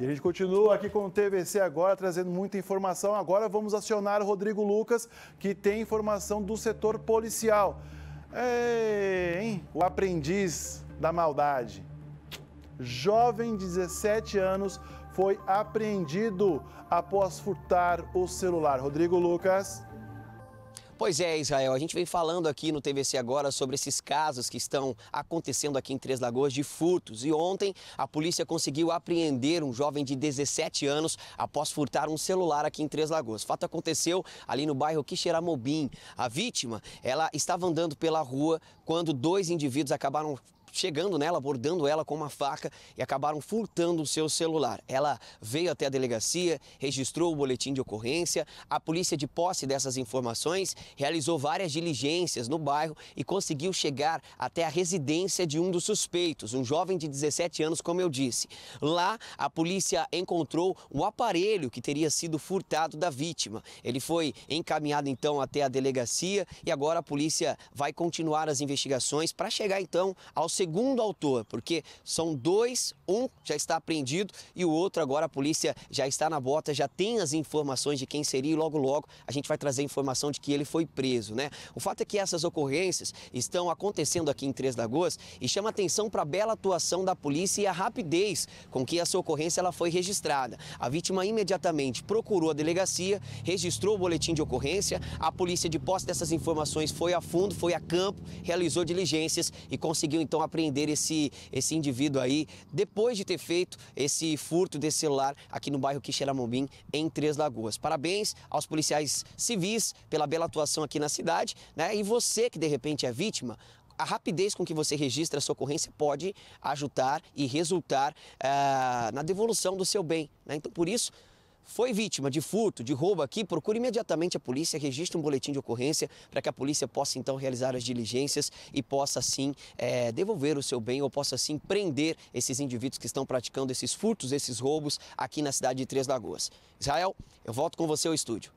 E a gente continua aqui com o TVC agora, trazendo muita informação. Agora vamos acionar o Rodrigo Lucas, que tem informação do setor policial. É, hein? O aprendiz da maldade. Jovem de 17 anos foi apreendido após furtar o celular. Rodrigo Lucas. Pois é, Israel, a gente vem falando aqui no TVC agora sobre esses casos que estão acontecendo aqui em Três Lagoas de furtos. E ontem a polícia conseguiu apreender um jovem de 17 anos após furtar um celular aqui em Três Lagoas. O fato aconteceu ali no bairro Quixeramobim. A vítima, ela estava andando pela rua quando dois indivíduos acabaram chegando nela, abordando ela com uma faca e acabaram furtando o seu celular. Ela veio até a delegacia, registrou o boletim de ocorrência, a polícia de posse dessas informações realizou várias diligências no bairro e conseguiu chegar até a residência de um dos suspeitos, um jovem de 17 anos, como eu disse. Lá, a polícia encontrou o aparelho que teria sido furtado da vítima. Ele foi encaminhado então até a delegacia e agora a polícia vai continuar as investigações para chegar então aos segundo autor, porque são dois, um já está apreendido e o outro agora a polícia já está na bota, já tem as informações de quem seria e logo logo a gente vai trazer informação de que ele foi preso, né? O fato é que essas ocorrências estão acontecendo aqui em Três Lagoas e chama atenção para a bela atuação da polícia e a rapidez com que essa ocorrência ela foi registrada. A vítima imediatamente procurou a delegacia, registrou o boletim de ocorrência, a polícia de posse dessas informações foi a fundo, foi a campo, realizou diligências e conseguiu então a apreender esse, esse indivíduo aí depois de ter feito esse furto desse celular aqui no bairro Quixeramobim, em Três Lagoas. Parabéns aos policiais civis pela bela atuação aqui na cidade, né? E você que de repente é vítima, a rapidez com que você registra a sua ocorrência pode ajudar e resultar uh, na devolução do seu bem. Né? Então, por isso, foi vítima de furto, de roubo aqui? Procure imediatamente a polícia, registre um boletim de ocorrência para que a polícia possa então realizar as diligências e possa assim é, devolver o seu bem ou possa assim prender esses indivíduos que estão praticando esses furtos, esses roubos aqui na cidade de Três Lagoas. Israel, eu volto com você ao estúdio.